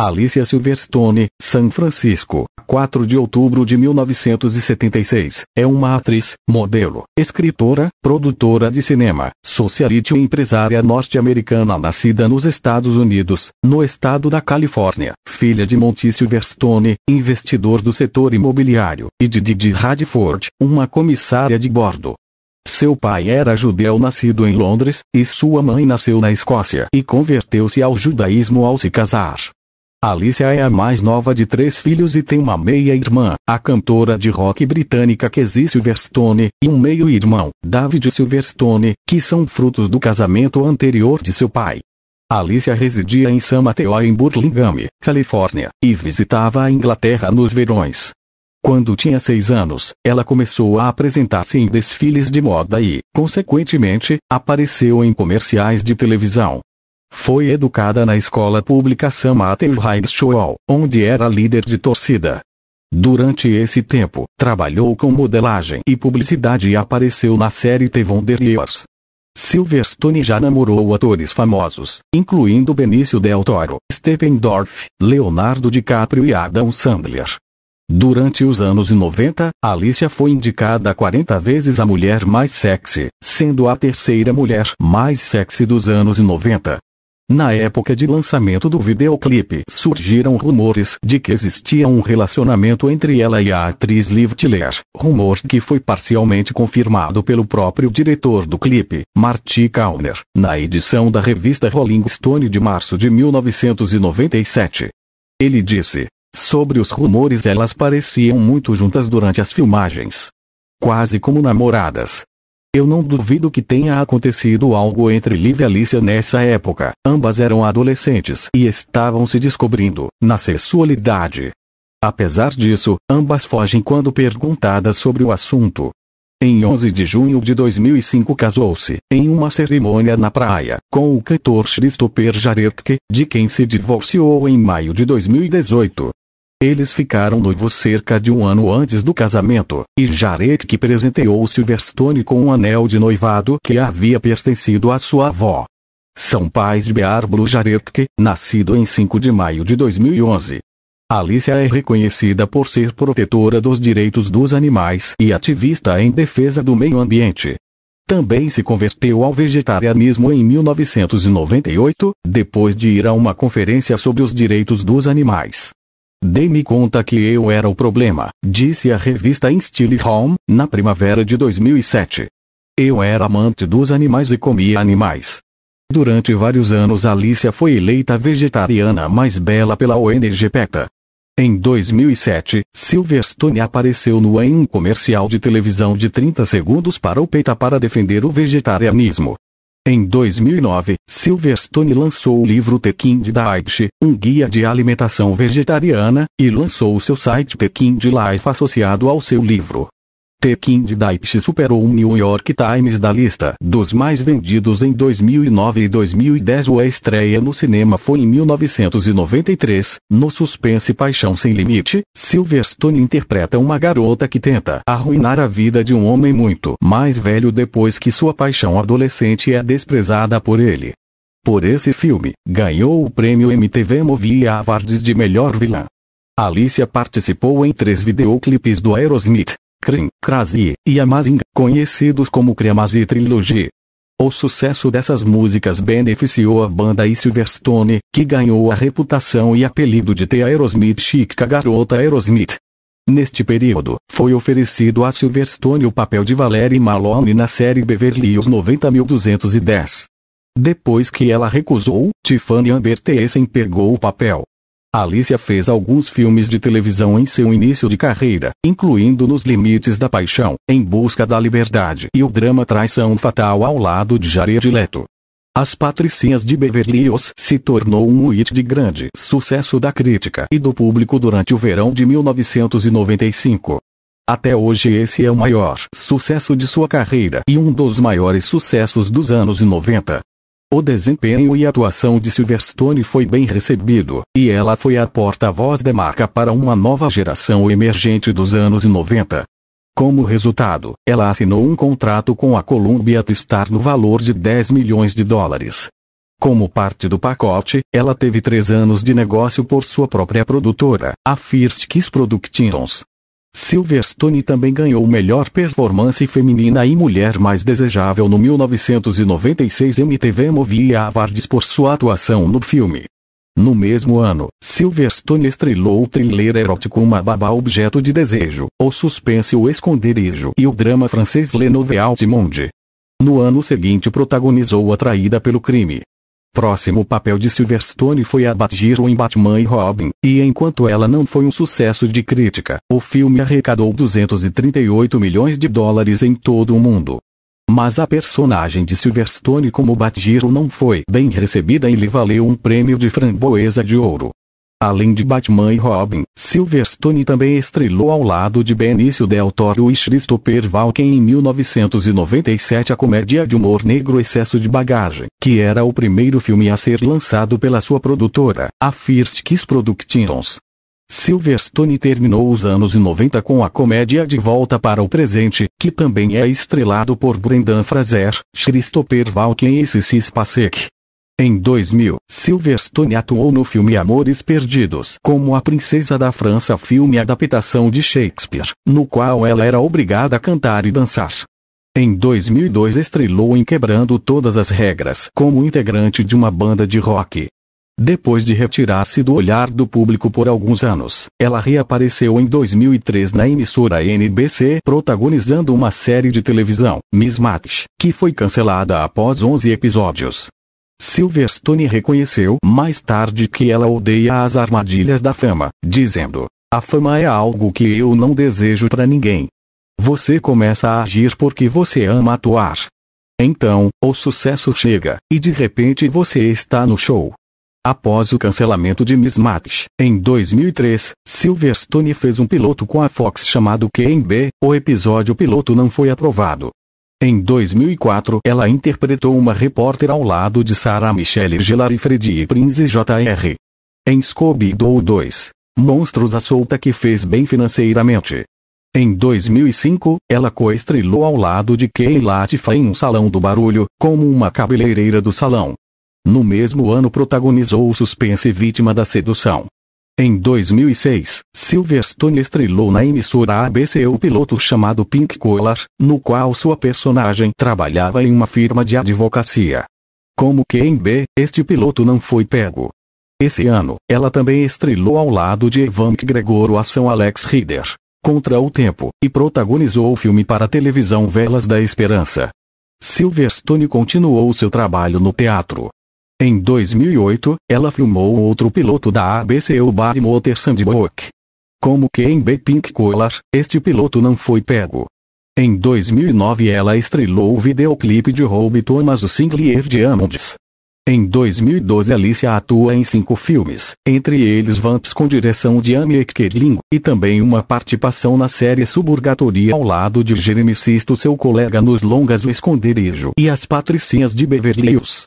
Alicia Silverstone, San Francisco, 4 de outubro de 1976. É uma atriz, modelo, escritora, produtora de cinema, socialite e empresária norte-americana nascida nos Estados Unidos, no estado da Califórnia. Filha de Monty Silverstone, investidor do setor imobiliário, e de Didi Radford, uma comissária de bordo. Seu pai era judeu nascido em Londres, e sua mãe nasceu na Escócia e converteu-se ao judaísmo ao se casar. Alicia é a mais nova de três filhos e tem uma meia-irmã, a cantora de rock britânica Casey Silverstone, e um meio-irmão, David Silverstone, que são frutos do casamento anterior de seu pai. Alicia residia em San Mateo em Burlingame, Califórnia, e visitava a Inglaterra nos verões. Quando tinha seis anos, ela começou a apresentar-se em desfiles de moda e, consequentemente, apareceu em comerciais de televisão. Foi educada na escola pública San Mateo High School, onde era líder de torcida. Durante esse tempo, trabalhou com modelagem e publicidade e apareceu na série The Wonder Years. Silverstone já namorou atores famosos, incluindo Benício Del Toro, Steppendorf, Leonardo DiCaprio e Adam Sandler. Durante os anos 90, Alicia foi indicada 40 vezes a mulher mais sexy, sendo a terceira mulher mais sexy dos anos 90. Na época de lançamento do videoclipe, surgiram rumores de que existia um relacionamento entre ela e a atriz Liv Tyler, rumor que foi parcialmente confirmado pelo próprio diretor do clipe, Marty Kauner, na edição da revista Rolling Stone de março de 1997. Ele disse: Sobre os rumores, elas pareciam muito juntas durante as filmagens. Quase como namoradas. Eu não duvido que tenha acontecido algo entre Liv e Alicia nessa época. Ambas eram adolescentes e estavam se descobrindo na sexualidade. Apesar disso, ambas fogem quando perguntadas sobre o assunto. Em 11 de junho de 2005 casou-se, em uma cerimônia na praia, com o cantor Christopher Jarek, de quem se divorciou em maio de 2018. Eles ficaram noivos cerca de um ano antes do casamento, e Jarek que presenteou Silverstone com um anel de noivado que havia pertencido à sua avó. São pais de Bearblu Jarek, nascido em 5 de maio de 2011. Alicia é reconhecida por ser protetora dos direitos dos animais e ativista em defesa do meio ambiente. Também se converteu ao vegetarianismo em 1998, depois de ir a uma conferência sobre os direitos dos animais. Dei-me conta que eu era o problema, disse a revista Instile Home, na primavera de 2007. Eu era amante dos animais e comia animais. Durante vários anos Alicia foi eleita vegetariana mais bela pela ONG PETA. Em 2007, Silverstone apareceu no em um comercial de televisão de 30 segundos para o PETA para defender o vegetarianismo. Em 2009, Silverstone lançou o livro The Kind Diet, um guia de alimentação vegetariana, e lançou seu site The Kind Life associado ao seu livro. The Kind Daichi superou o New York Times da lista dos mais vendidos em 2009 e 2010. A estreia no cinema foi em 1993, no suspense Paixão Sem Limite, Silverstone interpreta uma garota que tenta arruinar a vida de um homem muito mais velho depois que sua paixão adolescente é desprezada por ele. Por esse filme, ganhou o prêmio MTV Movie Awards de melhor vilã. Alicia participou em três videoclipes do Aerosmith, Krim, e Amazing, conhecidos como Kremazi Trilogy. O sucesso dessas músicas beneficiou a banda e Silverstone, que ganhou a reputação e apelido de The Aerosmith Chica Garota Aerosmith. Neste período, foi oferecido a Silverstone o papel de Valerie Malone na série Beverly Hills 90210. Depois que ela recusou, Tiffany Amber Thiessen pegou o papel. Alicia fez alguns filmes de televisão em seu início de carreira, incluindo Nos Limites da Paixão, Em Busca da Liberdade e o drama Traição Fatal ao lado de Jared Leto. As Patricinhas de Beverly Hills se tornou um hit de grande sucesso da crítica e do público durante o verão de 1995. Até hoje esse é o maior sucesso de sua carreira e um dos maiores sucessos dos anos 90. O desempenho e atuação de Silverstone foi bem recebido, e ela foi a porta-voz da marca para uma nova geração emergente dos anos 90. Como resultado, ela assinou um contrato com a Columbia Tristar no valor de 10 milhões de dólares. Como parte do pacote, ela teve três anos de negócio por sua própria produtora, a First Kiss Productions, Silverstone também ganhou melhor performance feminina e mulher mais desejável no 1996 MTV Movie Awards por sua atuação no filme. No mesmo ano, Silverstone estrelou o thriller erótico Uma Babá Objeto de Desejo, o suspense O Esconderijo e o drama francês Le Nouvel Monde. No ano seguinte protagonizou Atraída pelo Crime, Próximo papel de Silverstone foi a Batgirl em Batman e Robin, e enquanto ela não foi um sucesso de crítica, o filme arrecadou 238 milhões de dólares em todo o mundo. Mas a personagem de Silverstone como Batgirl não foi bem recebida e lhe valeu um prêmio de framboesa de ouro. Além de Batman e Robin, Silverstone também estrelou ao lado de Benício Del Toro e Christopher Walken em 1997 a comédia de humor negro Excesso de Bagagem, que era o primeiro filme a ser lançado pela sua produtora, a First Kiss Productions. Silverstone terminou os anos 90 com a comédia De Volta para o Presente, que também é estrelado por Brendan Fraser, Christopher Walken e Sissy Spacek. Em 2000, Silverstone atuou no filme Amores Perdidos como a princesa da França, filme adaptação de Shakespeare, no qual ela era obrigada a cantar e dançar. Em 2002 estrelou em Quebrando Todas as Regras como integrante de uma banda de rock. Depois de retirar-se do olhar do público por alguns anos, ela reapareceu em 2003 na emissora NBC protagonizando uma série de televisão, Miss Match, que foi cancelada após 11 episódios. Silverstone reconheceu mais tarde que ela odeia as armadilhas da fama, dizendo: A fama é algo que eu não desejo para ninguém. Você começa a agir porque você ama atuar. Então, o sucesso chega, e de repente você está no show. Após o cancelamento de Miss Match, em 2003, Silverstone fez um piloto com a Fox chamado QMB. O episódio piloto não foi aprovado, em 2004, ela interpretou uma repórter ao lado de Sarah Michelle Gellar e Freddie Prinze Jr. Em Scooby-Doo 2, Monstros à Solta que fez bem financeiramente. Em 2005, ela coestrelou ao lado de Kay Latifah em um salão do barulho, como uma cabeleireira do salão. No mesmo ano protagonizou o suspense Vítima da Sedução. Em 2006, Silverstone estrelou na emissora ABC o piloto chamado Pink Collar, no qual sua personagem trabalhava em uma firma de advocacia. Como quem B, este piloto não foi pego. Esse ano, ela também estrelou ao lado de Evan Gregor o ação Alex Rider, Contra o Tempo, e protagonizou o filme para a televisão Velas da Esperança. Silverstone continuou seu trabalho no teatro, em 2008, ela filmou outro piloto da ABC o Bad Motor Como que em Pink Collar, este piloto não foi pego. Em 2009 ela estrelou o videoclipe de Rob Thomas o Sinclair Diamonds. Em 2012 Alicia atua em cinco filmes, entre eles Vamps com direção de Amy Ekering, e também uma participação na série Suburgatoria ao lado de Jeremy Sisto seu colega nos longas O Esconderijo e As Patricinhas de Beverly Hills.